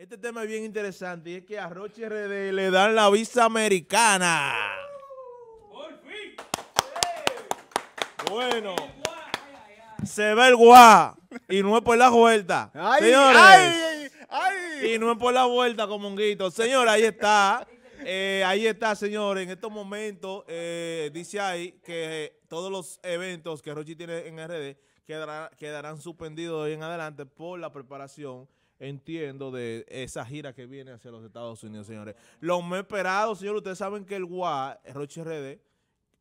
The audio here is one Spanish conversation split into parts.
Este tema es bien interesante y es que a Roche RD le dan la visa americana. ¡Por fin! Bueno, se ve el guá y no es por la vuelta. Ay, y no es por la vuelta, como un guito. Señor, ahí está. Eh, ahí está, señores. En estos momentos eh, dice ahí que eh, todos los eventos que Rochi tiene en RD quedarán, quedarán suspendidos de hoy en adelante por la preparación entiendo, de esa gira que viene hacia los Estados Unidos, señores. Los más esperado, señores, ustedes saben que el Gua, Roche RD,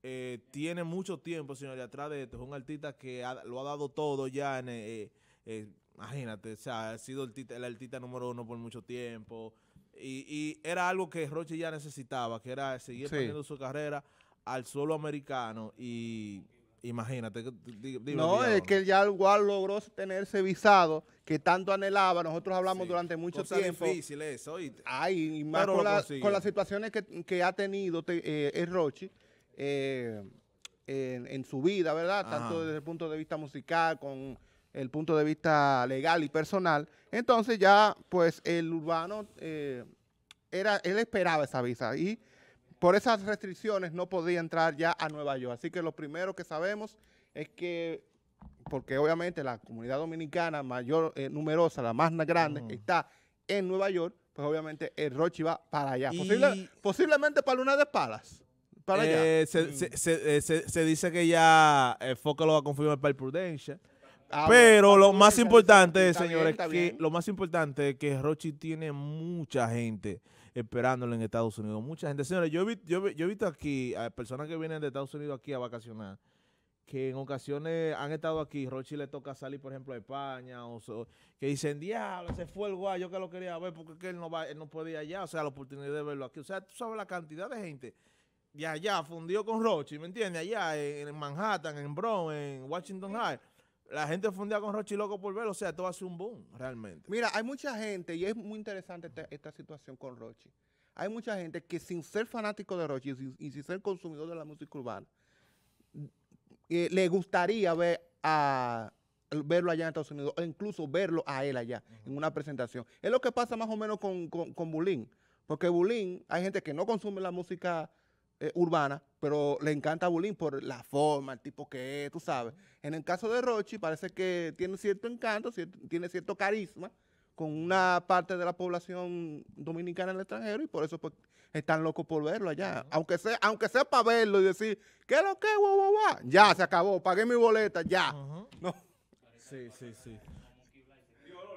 eh, tiene mucho tiempo, señores, atrás de esto. Es un artista que lo ha dado todo ya en... Eh, eh, imagínate, o ha sido el, artista número uno por mucho tiempo. Y, era algo que Roche ya necesitaba, que era seguir poniendo su carrera al suelo americano y Imagínate. no, es que ya igual logró tenerse visado que tanto anhelaba. Nosotros hablamos durante mucho tiempo. Es difícil eso. Ay, más con, las situaciones que, ha tenido el eh, eh, Rochi eh, en, su vida, ¿verdad? Tanto desde el punto de vista musical, con el punto de vista legal y personal. Entonces ya, pues, el urbano, era él esperaba esa visa y por esas restricciones no podía entrar ya a Nueva York. Así que lo primero que sabemos es que, porque obviamente la comunidad dominicana mayor, eh, numerosa, la más grande, mm. está en Nueva York, pues obviamente el Rochi va para allá. posiblemente para Luna de Palas. Para allá. Eh, mm. eh, se, dice que ya el lo va a confirmar para el Prudencia. Ah, pero lo más importante, señores, lo más importante es que Rochi tiene mucha gente esperándolo en Estados Unidos. Mucha gente, señores, yo, yo, he visto aquí a personas que vienen de Estados Unidos aquí a vacacionar que en ocasiones han estado aquí, Rochi le toca salir, por ejemplo, a España, o que dicen, diablo, se fue el guay, yo que lo quería ver, porque él no, va, él no podía allá, o sea, la oportunidad de verlo aquí. O sea, tú sabes la cantidad de gente de allá fundido con Rochi, ¿me entiendes? Allá en, Manhattan, en Brown en Washington High la gente fundía con Rochi Loco por verlo, o sea, todo hace un boom, realmente. Mira, hay mucha gente, y es muy interesante esta, situación con Rochi. Hay mucha gente que sin ser fanático de Rochi y sin, ser consumidor de la música urbana, eh, le gustaría ver a verlo allá en Estados Unidos, o incluso verlo a él allá, en una presentación. Es lo que pasa más o menos con, con, con Bulín, porque Bulín, hay gente que no consume la música eh, urbana, pero le encanta a Bulín por la forma, el tipo que es, tú sabes. En el caso de Rochi parece que tiene cierto encanto, tiene cierto carisma con una parte de la población dominicana en el extranjero y por eso pues, están locos por verlo allá. Aunque sea, aunque sea para verlo y decir, ¿qué es lo que, guau, guau, Ya, se acabó, pagué mi boleta, ya. no. Sí, sí, sí.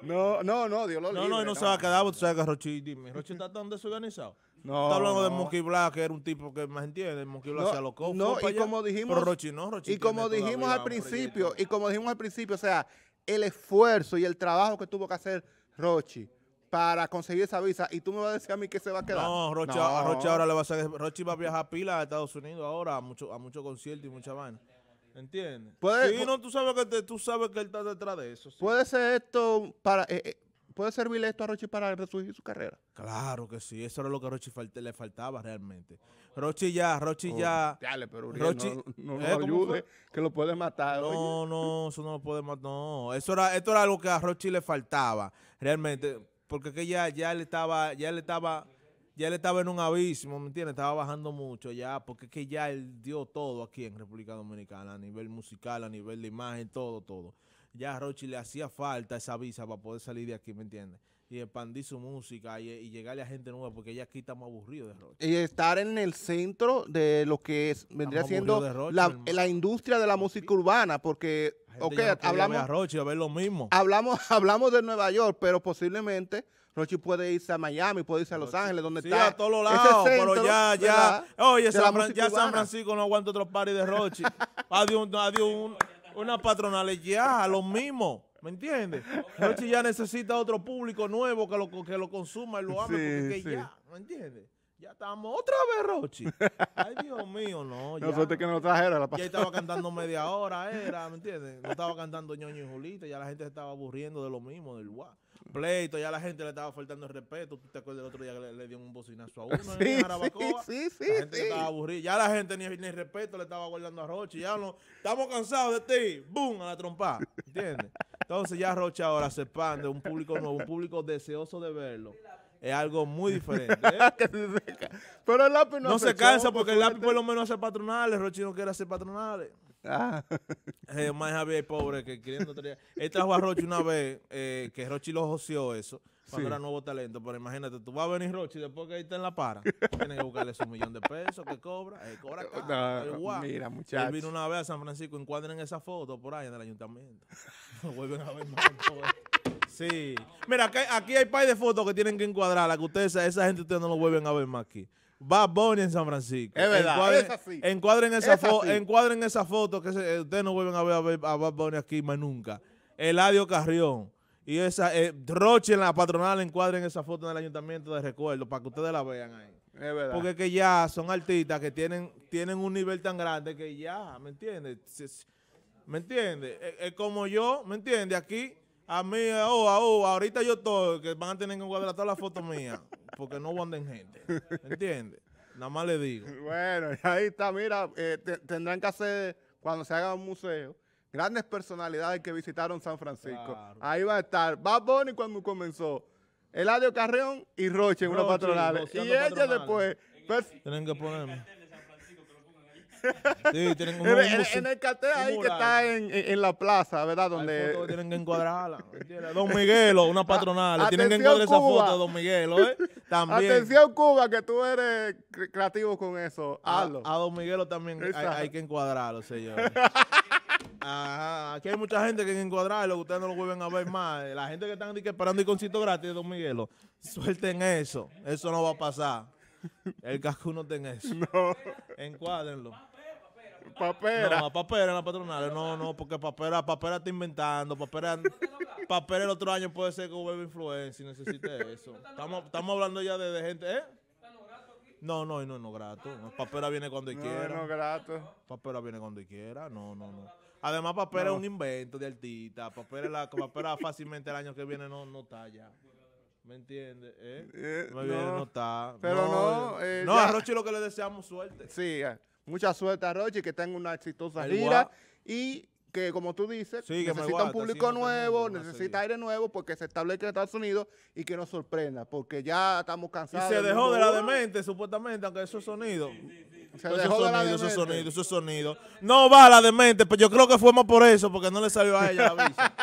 No, no, no, Dios lo No, no, no, se va a quedar, tú sabes que Rochi, dime, Rochi está tan desorganizado. No. Está hablando de Monkey Black, que era un tipo que más entiende. Monkey Black se alocó. No, y como dijimos. Pero Rochi no, Rochi y como dijimos al principio, y como dijimos al principio, o sea, el esfuerzo y el trabajo que tuvo que hacer Rochi para conseguir esa visa y tú me vas a decir a mí que se va a quedar. No, Rochi, ahora le va a hacer, Rochi va a viajar a pila a Estados Unidos ahora a muchos a mucho conciertos y mucha vaina. ¿Entiendes? sí, no, tú sabes que tú sabes que él está detrás de eso. Puede ser esto para eh, eh, ¿Puede servirle esto a Rochi para resurgir su carrera? Claro que sí, eso era lo que a Rochi le faltaba realmente. Rochi ya, Rochi oh, ya. Dale, pero no, ¿Eh? lo ayude, que lo puede matar. No, no, eso no lo puede matar. No, eso era, esto era algo que a Rochi le faltaba, realmente. Porque que ya, ya le estaba, ya le estaba, ya le estaba en un abismo, ¿me entiendes? Estaba bajando mucho ya, porque que ya él dio todo aquí en República Dominicana, a nivel musical, a nivel de imagen, todo, todo ya a Rochi le hacía falta esa visa para poder salir de aquí, ¿me entiendes? Y expandir su música y, llegarle a gente nueva, porque ya aquí estamos aburridos de Rochi. Y estar en el centro de lo que vendría siendo la, industria de la pues música urbana, porque, ok, hablamos... Hablamos, de Nueva York, pero posiblemente... Rochi puede irse a Miami, puede irse a Los Ángeles, donde sí, a todos los lados, pero ya, ya. Oye, ya San Francisco no aguanta otro party de Rochi. Adiós, adiós. Una patronal es ya, lo mismo. ¿Me entiendes? Noche ya necesita otro público nuevo que lo, que lo consuma y lo ame, porque ya, ¿me entiendes? Ya estamos otra vez, Rochi. Ay, Dios mío, no. Ya. suerte que no lo trajera la Ya estaba cantando media hora, era, ¿me entiendes? No estaba cantando ñoño y Julita, ya la gente se estaba aburriendo de lo mismo, del guau. Pleito, ya la gente le estaba faltando el respeto. ¿Tú te acuerdas del otro día que le, dio un bocinazo a uno sí, en Jarabacoa? Sí, sí, la gente estaba aburrida. Ya la gente ni, ni respeto le estaba guardando a Rochi. Ya no, estamos cansados de ti. ¡Bum! A la trompa. ¿Entiendes? Entonces ya Rochi ahora se expande, un público nuevo, un público deseoso de verlo es algo muy diferente. ¿eh? Ah, pero el lápiz no, no se cansa porque el lápiz este por lo menos hace patronales. Rochi no quiere hacer patronales. Ah. Eh, más Javier, pobre, que queriendo traer. Él trajo a Rochi una vez, eh, que Rochi lo joseó eso, cuando era nuevo talento. Pero imagínate, tú vas a venir Rochi después que ahí está en la para. Tienes que buscarle su millón de pesos que cobra. cobra Mira, muchachos. Él vino una vez a San Francisco, encuadren esa foto por ahí en el ayuntamiento. No vuelven a ver más. Sí. Mira, aquí, aquí hay par de fotos que tienen que encuadrar que ustedes, esa gente ustedes no lo vuelven a ver más aquí. Bad Bunny en San Francisco. Es verdad, encuadren, esa, encuadren esa foto que eh, ustedes no vuelven a ver, a Bad Bunny aquí más nunca. Eladio Carrión. Y esa, eh, Roche en la patronal encuadren esa foto en el ayuntamiento de recuerdo para que ustedes la vean ahí. Es verdad. Porque que ya son artistas que tienen, tienen un nivel tan grande que ya, ¿me entiendes? ¿Me entiendes? Es como yo, ¿me entiendes? Aquí a mí, oh, ahorita yo estoy, que van a tener que guardar todas las fotos mías, porque no anden gente. ¿Entiendes? Nada más le digo. Bueno, ahí está, mira, eh, tendrán que hacer, cuando se haga un museo, grandes personalidades que visitaron San Francisco. Ahí va a estar Bad Bunny cuando comenzó, Eladio Carreón y Roche en una patronal. Y ella después... Tienen que ponerme. en, el cartel ahí que está en, la plaza, ¿verdad? Donde... tienen que encuadrarla. Don Miguelo, una patronal. tienen que encuadrar esa foto Don Miguelo, ¿eh? Atención, Cuba, que tú eres creativo con eso. A, Don Miguelo también hay, que encuadrarlo, señor. aquí hay mucha gente que hay encuadrarlo, ustedes no lo vuelven a ver más. La gente que están esperando el concito gratis Don Miguelo, suelten eso, eso no va a pasar. El casco no tiene eso. No. Papera. No, papera en la patronal No, no, porque papera, papera está inventando. Papera, papera el otro año puede ser que vuelva influencia y necesite eso. Estamos, estamos hablando ya de, gente. ¿eh? No, no, no, no, grato. Papera viene cuando quiera. No, grato. Papera viene cuando quiera. No, no, no. Además, papera es un invento de artista. Papera, la, papera fácilmente el año que viene no, no está ya. ¿Me entiendes? ¿Eh? eh no, está. Pero no. Eh, eh, a Rochi lo que le deseamos suerte. Sí, Mucha suerte a Rochi, que tenga una exitosa gira. Y que, como tú dices, necesita un público nuevo, necesita aire nuevo, porque se establece en Estados Unidos y que nos sorprenda, porque ya estamos cansados. Y se dejó de la demente, supuestamente, aunque eso es sonido. Se dejó sonido, de la sonido, eso eso sonido. sonido. No va la demente, pero yo creo que fuimos por eso, porque no le salió a ella la visa.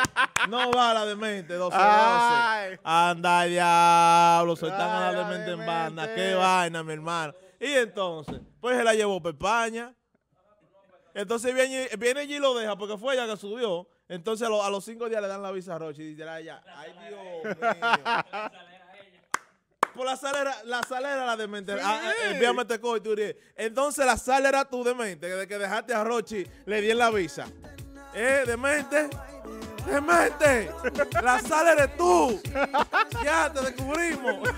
No va la demente, 12, Ay. 12. Anda, diablo, se están a la demente en banda. Qué vaina, mi hermano. Y entonces... Pues se la llevó para España. Entonces viene, viene y lo deja porque fue ella que subió. Entonces a, los cinco días le dan la visa a Rochi, y dice ella, ay Dios Por la salera, la salera la demente. Sí. Ah, ah, envíame eh, este Entonces la salera tú demente, que de que dejaste a Rochi, le di la visa. Eh, demente. Demente. La salera eres tú. Ya te descubrimos.